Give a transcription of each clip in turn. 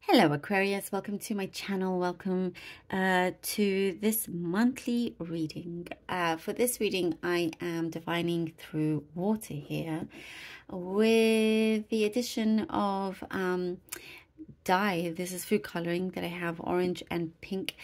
Hello Aquarius, welcome to my channel, welcome uh, to this monthly reading. Uh, for this reading I am divining through water here with the addition of um, dye. This is food colouring that I have, orange and pink.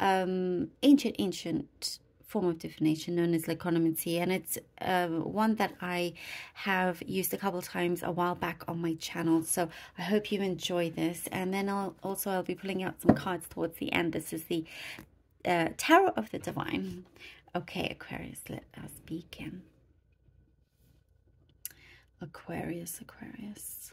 Um, ancient, ancient form of divination known as Lyconomancy, and it's uh, one that I have used a couple times a while back on my channel. So I hope you enjoy this, and then I'll also I'll be pulling out some cards towards the end. This is the uh, Tarot of the Divine. Okay, Aquarius, let us begin. Aquarius, Aquarius.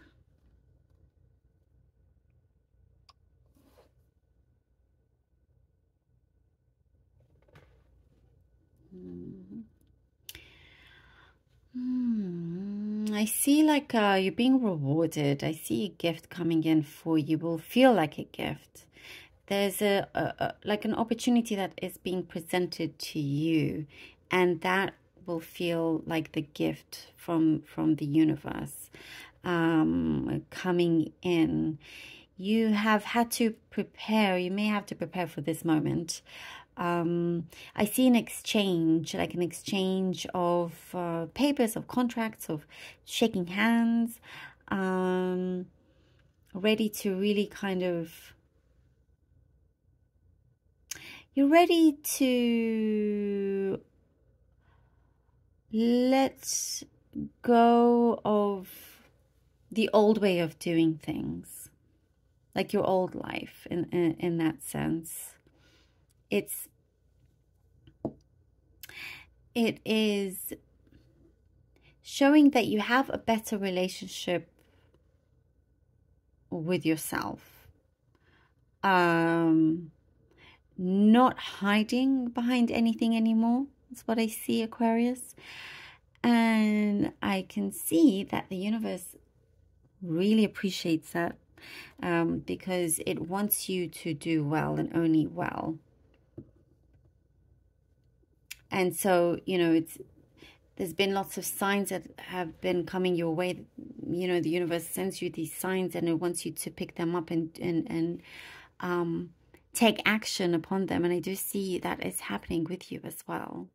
I see like uh, you're being rewarded. I see a gift coming in for you. Will feel like a gift. There's a, a, a like an opportunity that is being presented to you, and that will feel like the gift from from the universe um, coming in. You have had to prepare. You may have to prepare for this moment um, I see an exchange, like an exchange of uh, papers, of contracts, of shaking hands, um, ready to really kind of. You're ready to let go of the old way of doing things, like your old life in, in, in that sense it's it is showing that you have a better relationship with yourself. Um, not hiding behind anything anymore. That's what I see, Aquarius. And I can see that the universe really appreciates that um, because it wants you to do well and only well. And so, you know, it's there's been lots of signs that have been coming your way. You know, the universe sends you these signs and it wants you to pick them up and and and um, take action upon them. And I do see that is happening with you as well.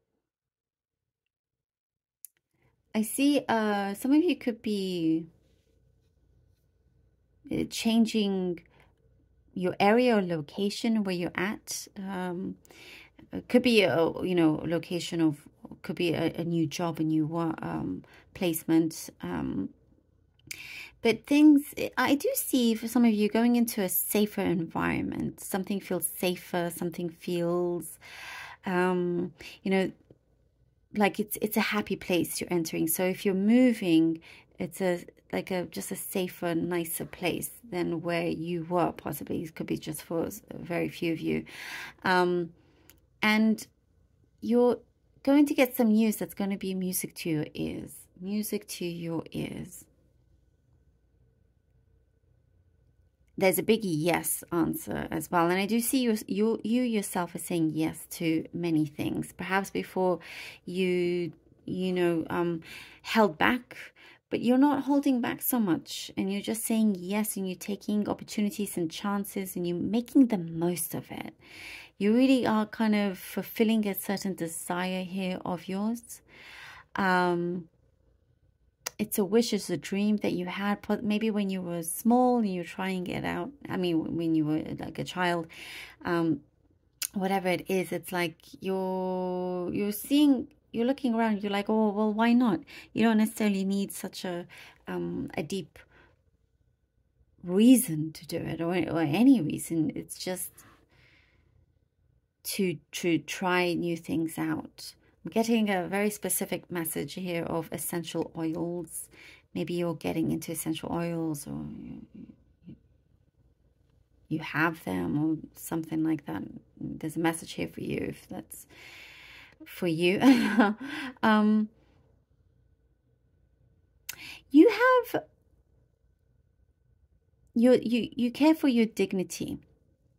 I see uh, some of you could be uh, changing your area or location where you're at. Um, it could be a you know location of could be a, a new job a new um, placement um, but things i do see for some of you going into a safer environment something feels safer something feels um, you know like it's it's a happy place you're entering so if you're moving it's a like a just a safer nicer place than where you were possibly it could be just for very few of you um and you're going to get some news that's going to be music to your ears. Music to your ears. There's a big yes answer as well. And I do see you, you, you yourself are saying yes to many things. Perhaps before you, you know, um, held back but you're not holding back so much and you're just saying yes and you're taking opportunities and chances and you're making the most of it. You really are kind of fulfilling a certain desire here of yours. Um, it's a wish, it's a dream that you had maybe when you were small and you're trying it out. I mean, when you were like a child, um, whatever it is, it's like you're, you're seeing you're looking around you're like oh well why not you don't necessarily need such a um, a deep reason to do it or, or any reason it's just to to try new things out i'm getting a very specific message here of essential oils maybe you're getting into essential oils or you, you have them or something like that there's a message here for you if that's for you. um, you have you you you care for your dignity,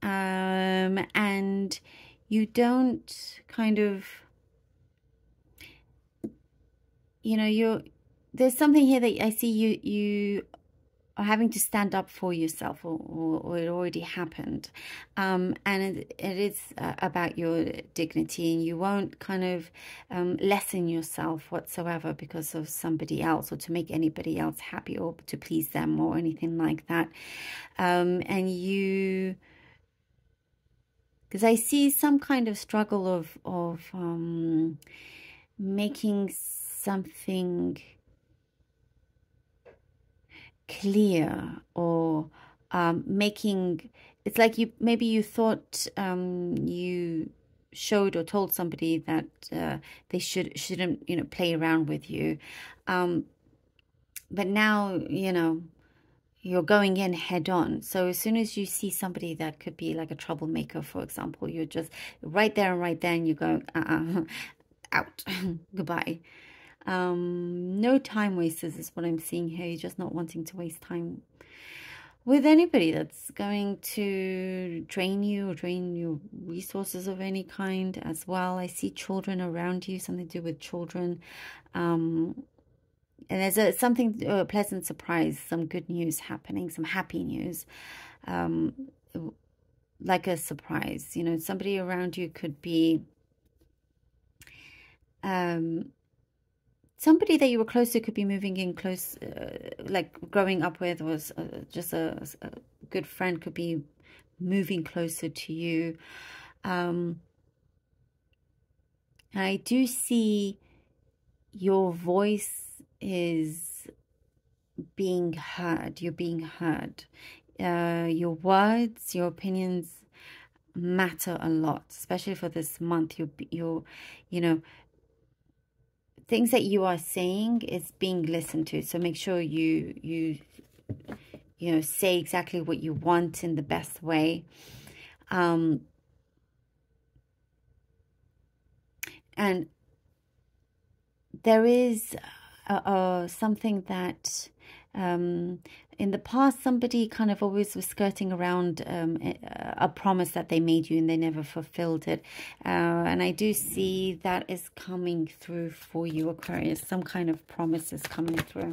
um, and you don't kind of you know you're there's something here that I see you you or having to stand up for yourself or, or, or it already happened um, and it, it is uh, about your dignity and you won't kind of um, lessen yourself whatsoever because of somebody else or to make anybody else happy or to please them or anything like that um, and you because I see some kind of struggle of of um, making something clear or um, making it's like you maybe you thought um, you showed or told somebody that uh, they should shouldn't you know play around with you um, but now you know you're going in head on so as soon as you see somebody that could be like a troublemaker for example you're just right there and right there you're going uh, -uh out goodbye um, no time wasters is what I'm seeing here. You're just not wanting to waste time with anybody that's going to drain you or drain your resources of any kind as well. I see children around you, something to do with children. Um, and there's a, something, a pleasant surprise, some good news happening, some happy news. Um, like a surprise, you know, somebody around you could be um, somebody that you were close to could be moving in close, uh, like growing up with was uh, just a, a, good friend could be moving closer to you. Um, I do see your voice is being heard. You're being heard. Uh, your words, your opinions matter a lot, especially for this month. You, you, you know, things that you are saying is being listened to. So make sure you you you know say exactly what you want in the best way. Um, and there is uh, uh, something that um, in the past, somebody kind of always was skirting around um, eh, uh, a promise that they made you and they never fulfilled it. Uh, and I do see that is coming through for you, Aquarius. Some kind of promise is coming through.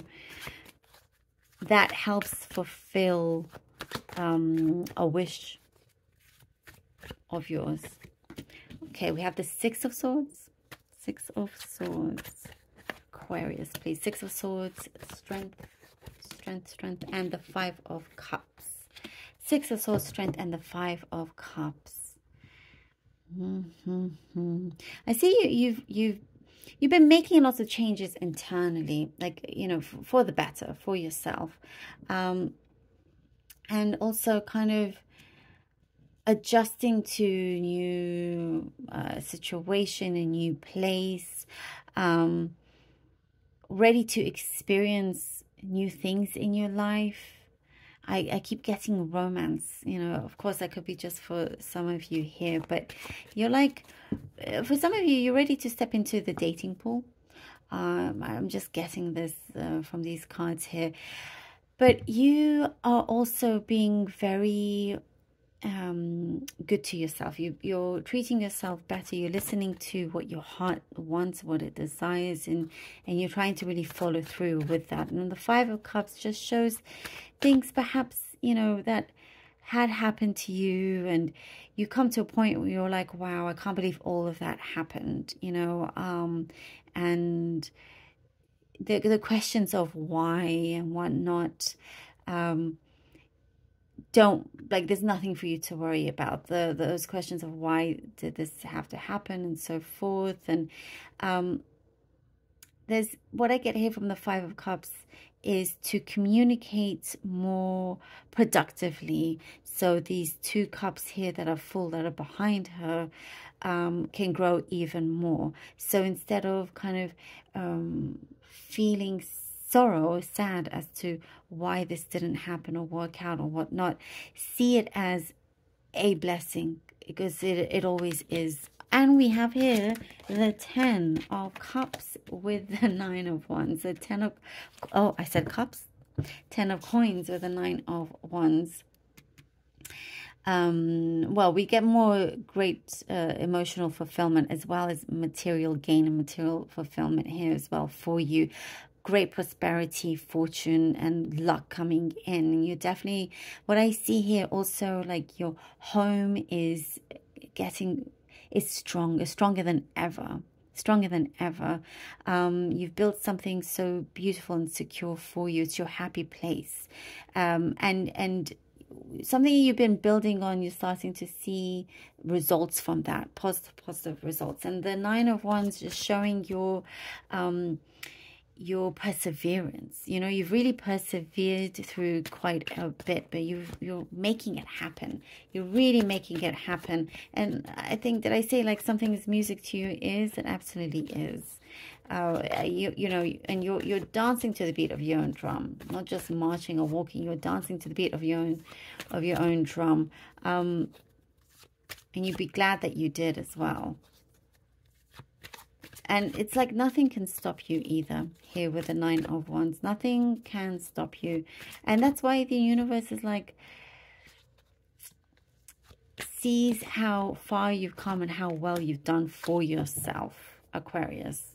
That helps fulfill um, a wish of yours. Okay, we have the Six of Swords. Six of Swords. Aquarius, please. Six of Swords, Strength strength, strength, and the five of cups. Six of swords, strength, and the five of cups. Mm -hmm. I see you, you've you've you've been making lots of changes internally, like you know, for the better for yourself, um, and also kind of adjusting to new uh, situation, a new place, um, ready to experience new things in your life. I, I keep getting romance, you know, of course that could be just for some of you here, but you're like, uh, for some of you, you're ready to step into the dating pool. Um, I'm just getting this uh, from these cards here. But you are also being very um, good to yourself. You, you're treating yourself better. You're listening to what your heart wants, what it desires, and and you're trying to really follow through with that. And the Five of Cups just shows things, perhaps you know that had happened to you and you come to a point where you're like wow i can't believe all of that happened you know um and the, the questions of why and whatnot um don't like there's nothing for you to worry about the those questions of why did this have to happen and so forth and um there's what i get here from the five of cups is to communicate more productively so these two cups here that are full that are behind her um, can grow even more so instead of kind of um, feeling sorrow or sad as to why this didn't happen or work out or whatnot. See it as a blessing because it, it always is. And we have here the 10 of cups with the 9 of wands. The 10 of, oh, I said cups. 10 of coins with the 9 of wands. Um, well, we get more great uh, emotional fulfillment as well as material gain and material fulfillment here as well for you great prosperity, fortune, and luck coming in. You're definitely, what I see here also, like your home is getting, is stronger, stronger than ever stronger than ever. Um, you've built something so beautiful and secure for you. It's your happy place, um, and and something you've been building on. You're starting to see results from that, positive positive results. And the nine of wands just showing your. Um, your perseverance. You know, you've really persevered through quite a bit, but you you're making it happen. You're really making it happen. And I think that I say like something is music to you is it absolutely is. Uh, you you know, and you're you're dancing to the beat of your own drum, not just marching or walking. You're dancing to the beat of your own of your own drum. Um, and you'd be glad that you did as well. And it's like nothing can stop you either here with the Nine of Wands. Nothing can stop you. And that's why the universe is like, sees how far you've come and how well you've done for yourself, Aquarius.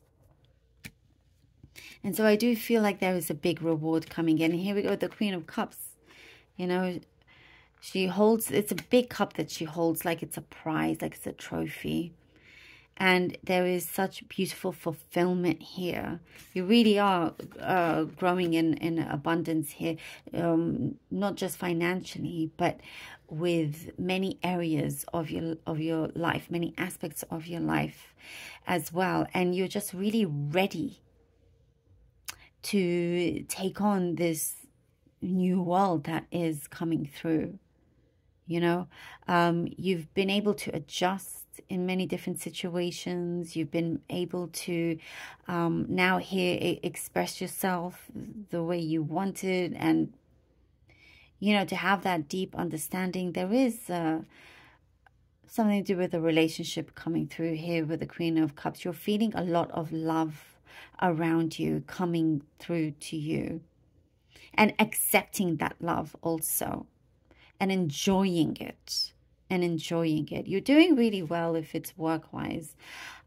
And so I do feel like there is a big reward coming in. here we go, the Queen of Cups. You know, she holds, it's a big cup that she holds like it's a prize, like it's a trophy and there is such beautiful fulfillment here. You really are uh, growing in, in abundance here, um, not just financially, but with many areas of your of your life, many aspects of your life as well. And you're just really ready to take on this new world that is coming through. You know, um, you've been able to adjust in many different situations. You've been able to um, now here express yourself the way you wanted and, you know, to have that deep understanding. There is uh, something to do with a relationship coming through here with the Queen of Cups. You're feeling a lot of love around you coming through to you and accepting that love also and enjoying it and enjoying it. You're doing really well if it's work-wise.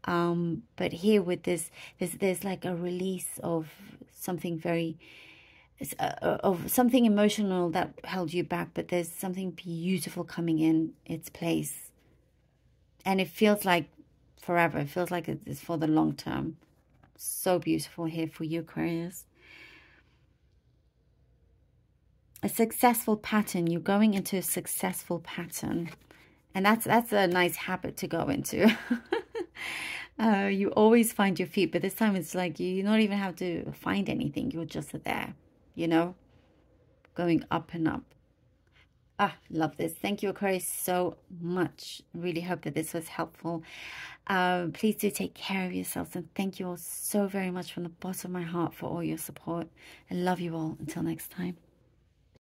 Um, but here with this, there's, there's like a release of something very, uh, uh, of something emotional that held you back, but there's something beautiful coming in its place. And it feels like forever. It feels like it's for the long term. So beautiful here for you, Aquarius a successful pattern. You're going into a successful pattern. And that's, that's a nice habit to go into. uh, you always find your feet, but this time it's like you, don't even have to find anything. You're just there, you know, going up and up. Ah, love this. Thank you, Aquarius, so much. Really hope that this was helpful. Uh, please do take care of yourselves and thank you all so very much from the bottom of my heart for all your support. I love you all. Until next time.